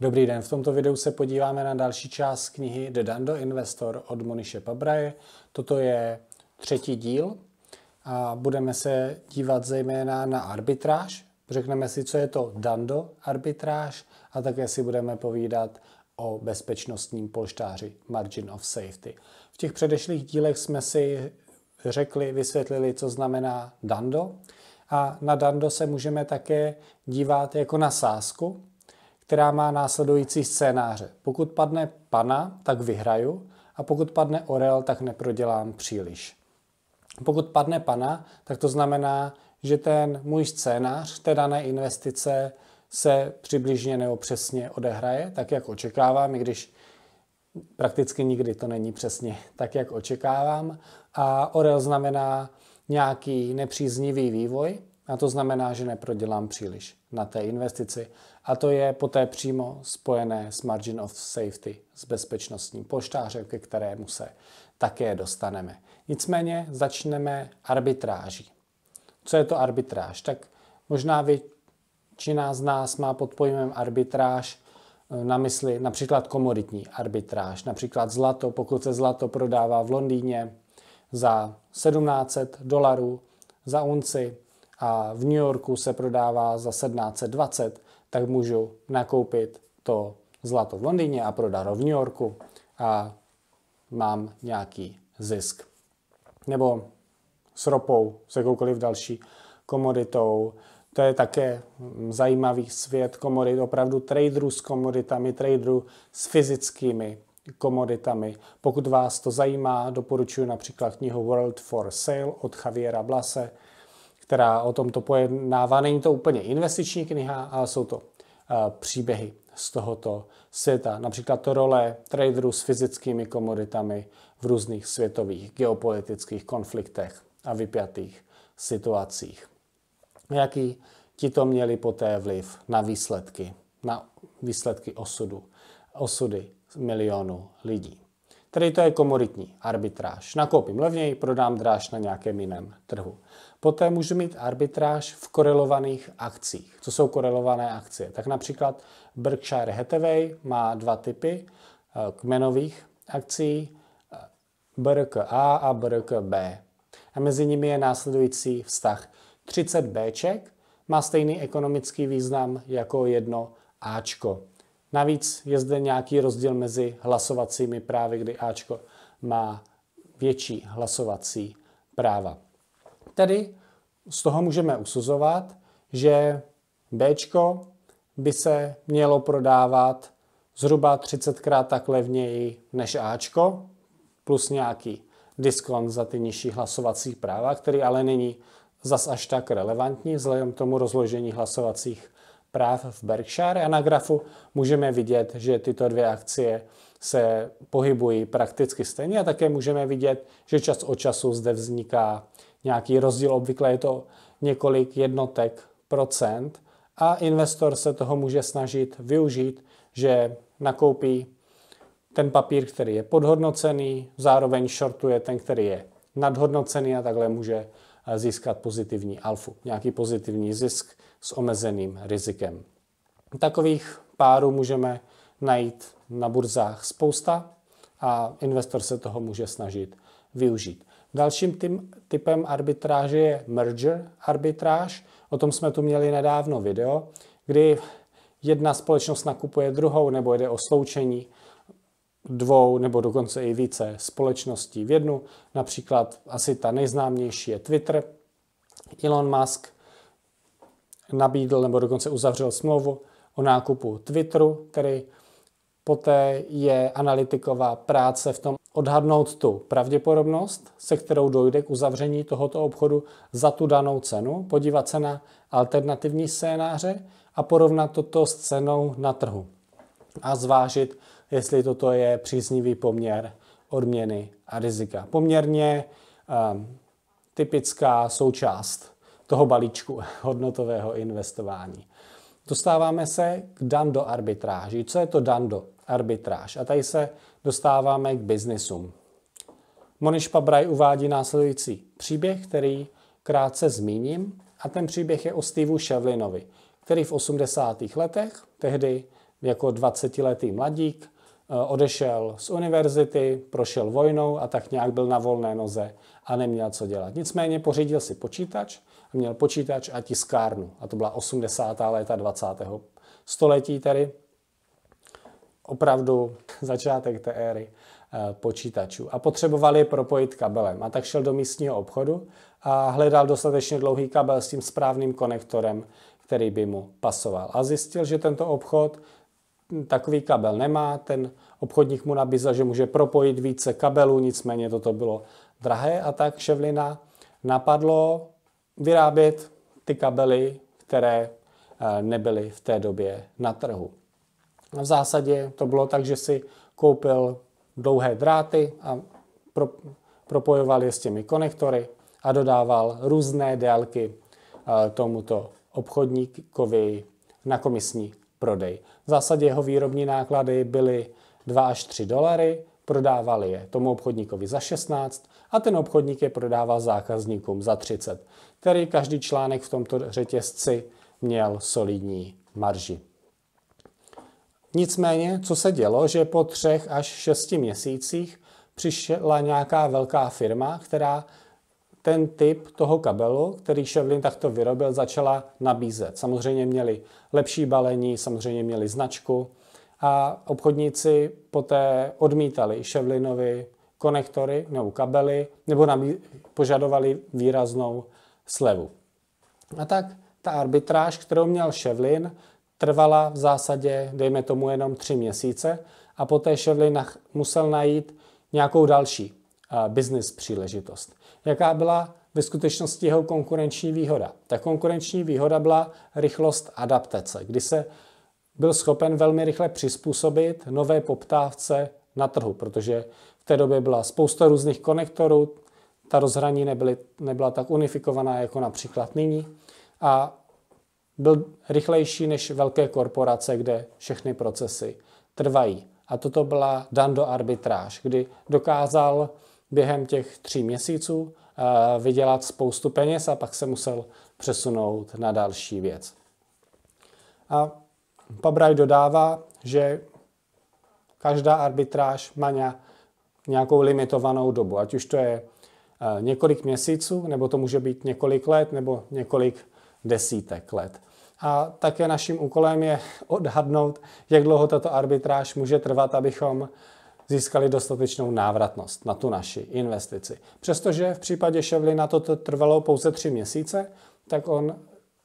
Dobrý den, v tomto videu se podíváme na další část knihy The Dando Investor od Moniše Pabraje. Toto je třetí díl a budeme se dívat zejména na arbitráž. Řekneme si, co je to Dando arbitráž a také si budeme povídat o bezpečnostním polštáři Margin of Safety. V těch předešlých dílech jsme si řekli, vysvětlili, co znamená Dando a na Dando se můžeme také dívat jako na sázku, která má následující scénáře. Pokud padne pana, tak vyhraju a pokud padne orel, tak neprodělám příliš. Pokud padne pana, tak to znamená, že ten můj scénář té dané investice se přibližně nebo přesně odehraje, tak jak očekávám, i když prakticky nikdy to není přesně tak, jak očekávám. A orel znamená nějaký nepříznivý vývoj, a to znamená, že neprodělám příliš na té investici a to je poté přímo spojené s margin of safety, s bezpečnostní polštářem, ke kterému se také dostaneme. Nicméně začneme arbitráží. Co je to arbitráž? Tak možná většina z nás má pod pojmem arbitráž eh, na mysli například komoditní arbitráž, například zlato, pokud se zlato prodává v Londýně za 1700 dolarů za unci a v New Yorku se prodává za 1720, tak můžu nakoupit to zlato v Londýně a prodat ho v New Yorku a mám nějaký zisk. Nebo s ropou, s jakoukoliv další komoditou. To je také zajímavý svět komodit, opravdu traderů s komoditami, traderů s fyzickými komoditami. Pokud vás to zajímá, doporučuji například knihu World for Sale od Javiera Blase, která o tomto pojednává. Není to úplně investiční kniha, ale jsou to eh, příběhy z tohoto světa. Například to role traderů s fyzickými komoditami v různých světových geopolitických konfliktech a vypjatých situacích. Jaký ti to měli poté vliv na výsledky, na výsledky osudu, osudy milionů lidí. Tady to je komoditní arbitráž. Nakoupím levněji, prodám dráž na nějakém jiném trhu. Poté můžu mít arbitráž v korelovaných akcích. Co jsou korelované akcie? Tak například Berkshire Hathaway má dva typy eh, kmenových akcí, eh, BRK a a B. A mezi nimi je následující vztah. 30 Bček má stejný ekonomický význam jako jedno Ačko. Navíc je zde nějaký rozdíl mezi hlasovacími právy, kdy Ačko má větší hlasovací práva. Tedy z toho můžeme usuzovat, že B by se mělo prodávat zhruba 30krát tak levněji než A, plus nějaký diskont za ty nižší hlasovací práva, který ale není zas až tak relevantní vzhledem tomu rozložení hlasovacích práv v Berkshire. A na grafu můžeme vidět, že tyto dvě akcie se pohybují prakticky stejně a také můžeme vidět, že čas od času zde vzniká nějaký rozdíl, obvykle je to několik jednotek procent a investor se toho může snažit využít, že nakoupí ten papír, který je podhodnocený, zároveň shortuje ten, který je nadhodnocený a takhle může eh, získat pozitivní alfu, nějaký pozitivní zisk s omezeným rizikem. Takových párů můžeme najít na burzách spousta a investor se toho může snažit využít. Dalším tým, typem arbitráže je merger arbitráž. O tom jsme tu měli nedávno video, kdy jedna společnost nakupuje druhou nebo jde o sloučení dvou nebo dokonce i více společností v jednu. Například asi ta nejznámější je Twitter. Elon Musk nabídl nebo dokonce uzavřel smlouvu o nákupu Twitteru, který poté je analytiková práce v tom, odhadnout tu pravděpodobnost, se kterou dojde k uzavření tohoto obchodu za tu danou cenu, podívat se na alternativní scénáře a porovnat toto s cenou na trhu a zvážit, jestli toto je příznivý poměr odměny a rizika. Poměrně um, typická součást toho balíčku hodnotového investování. Dostáváme se k do arbitráži. Co je to do arbitráž. A tady se dostáváme k biznisům. Monish Pabraj uvádí následující příběh, který krátce zmíním. A ten příběh je o Steveu Ševlinovi, který v 80. letech, tehdy jako 20-letý mladík, eh, odešel z univerzity, prošel vojnou a tak nějak byl na volné noze a neměl co dělat. Nicméně pořídil si počítač, měl počítač a tiskárnu. A to byla 80. léta 20. století tedy opravdu začátek té éry eh, počítačů a potřebovali je propojit kabelem. A tak šel do místního obchodu a hledal dostatečně dlouhý kabel s tím správným konektorem, který by mu pasoval. A zjistil, že tento obchod hm, takový kabel nemá, ten obchodník mu nabízel, že může propojit více kabelů, nicméně toto bylo drahé a tak Ševlina napadlo vyrábět ty kabely, které eh, nebyly v té době na trhu. No, v zásadě to bylo tak, že si koupil dlouhé dráty a pro, propojoval je s těmi konektory a dodával různé délky eh, tomuto obchodníkovi na komisní prodej. V zásadě jeho výrobní náklady byly 2 až 3 dolary, prodávali je tomu obchodníkovi za 16 a ten obchodník je prodával zákazníkům za 30, který každý článek v tomto řetězci měl solidní marži. Nicméně, co se dělo, že po třech až šesti měsících přišla nějaká velká firma, která ten typ toho kabelu, který Sherlin takto vyrobil, začala nabízet. Samozřejmě měli lepší balení, samozřejmě měli značku a obchodníci poté odmítali Sherlinovi konektory nebo kabely nebo nabí- požadovali výraznou slevu. A tak ta arbitráž, kterou měl Ševlin, trvala v zásadě, dejme tomu, jenom tři měsíce a poté Shirley nach- musel najít nějakou další uh, business příležitost. Jaká byla ve skutečnosti jeho konkurenční výhoda? Ta konkurenční výhoda byla rychlost adaptace, kdy se byl schopen velmi rychle přizpůsobit nové poptávce na trhu, protože v té době byla spousta různých konektorů, ta rozhraní nebyly, nebyla tak unifikovaná jako například nyní a byl rychlejší než velké korporace, kde všechny procesy trvají. A toto byla dan do arbitráž, kdy dokázal během těch tří měsíců eh, vydělat spoustu peněz a pak se musel přesunout na další věc. A Pabraj dodává, že každá arbitráž má nějakou limitovanou dobu, ať už to je eh, několik měsíců, nebo to může být několik let, nebo několik desítek let. A také naším úkolem je odhadnout, jak dlouho tato arbitráž může trvat, abychom získali dostatečnou návratnost na tu naši investici. Přestože v případě na toto trvalo pouze tři měsíce, tak on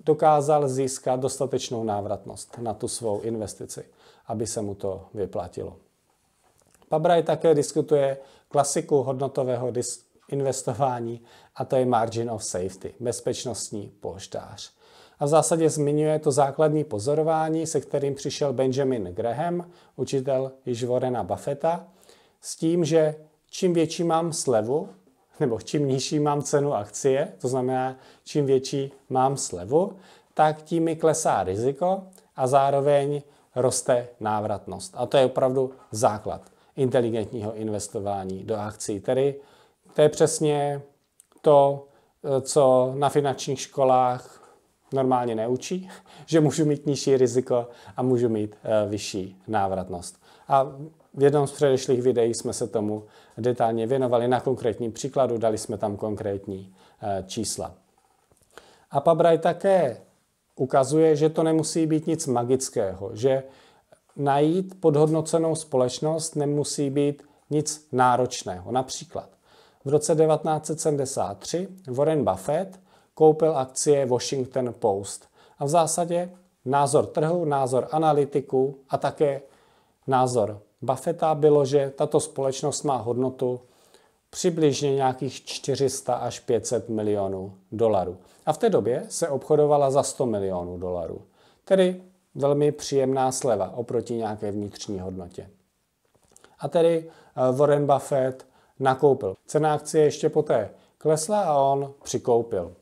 dokázal získat dostatečnou návratnost na tu svou investici, aby se mu to vyplatilo. Pabraj také diskutuje klasiku hodnotového investování a to je margin of safety, bezpečnostní polštář a v zásadě zmiňuje to základní pozorování, se kterým přišel Benjamin Graham, učitel již Warrena Buffetta, s tím, že čím větší mám slevu, nebo čím nižší mám cenu akcie, to znamená, čím větší mám slevu, tak tím mi klesá riziko a zároveň roste návratnost. A to je opravdu základ inteligentního investování do akcí. Tedy to je přesně to, co na finančních školách normálně neučí, že můžu mít nižší riziko a můžu mít eh, vyšší návratnost. A v jednom z předešlých videí jsme se tomu detailně věnovali na konkrétním příkladu, dali jsme tam konkrétní eh, čísla. A Pabraj také ukazuje, že to nemusí být nic magického, že najít podhodnocenou společnost nemusí být nic náročného. Například v roce 1973 Warren Buffett koupil akcie Washington Post. A v zásadě názor trhu, názor analytiku a také názor Buffetta bylo, že tato společnost má hodnotu přibližně nějakých 400 až 500 milionů dolarů. A v té době se obchodovala za 100 milionů dolarů. Tedy velmi příjemná sleva oproti nějaké vnitřní hodnotě. A tedy eh, Warren Buffett nakoupil. Cena akcie ještě poté klesla a on přikoupil.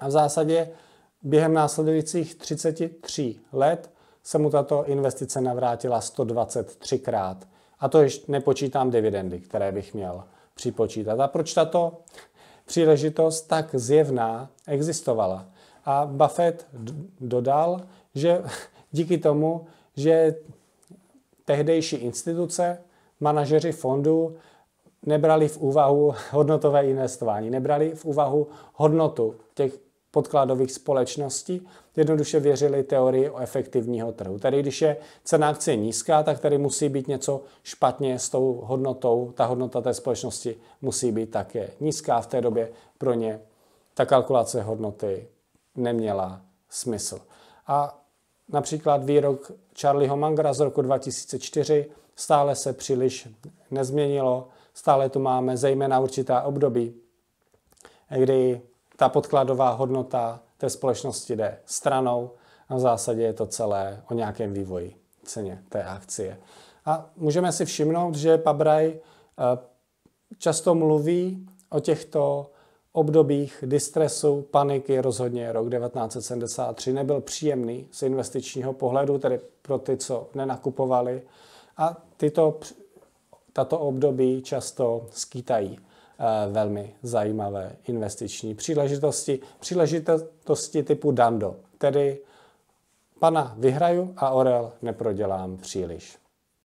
A v zásadě během následujících 33 let se mu tato investice navrátila 123krát. A to ještě nepočítám dividendy, které bych měl připočítat. A proč tato příležitost tak zjevná existovala? A Buffett dodal, že díky tomu, že tehdejší instituce, manažeři fondů nebrali v úvahu hodnotové investování, nebrali v úvahu hodnotu těch podkladových společností jednoduše věřili teorii o efektivního trhu. Tedy když je cena akcie nízká, tak tady musí být něco špatně s tou hodnotou, ta hodnota té společnosti musí být také nízká. V té době pro ně ta kalkulace hodnoty neměla smysl. A například výrok Charlieho Mangra z roku 2004 stále se příliš nezměnilo, stále tu máme zejména určitá období, kdy ta podkladová hodnota té společnosti jde stranou a v zásadě je to celé o nějakém vývoji ceně té akcie. A můžeme si všimnout, že Pabraj eh, často mluví o těchto obdobích distresu, paniky, rozhodně rok 1973 nebyl příjemný z investičního pohledu, tedy pro ty, co nenakupovali. A tyto, tato období často skýtají. Eh, velmi zajímavé investiční příležitosti, příležitosti typu Dando, tedy pana vyhraju a Orel neprodělám příliš.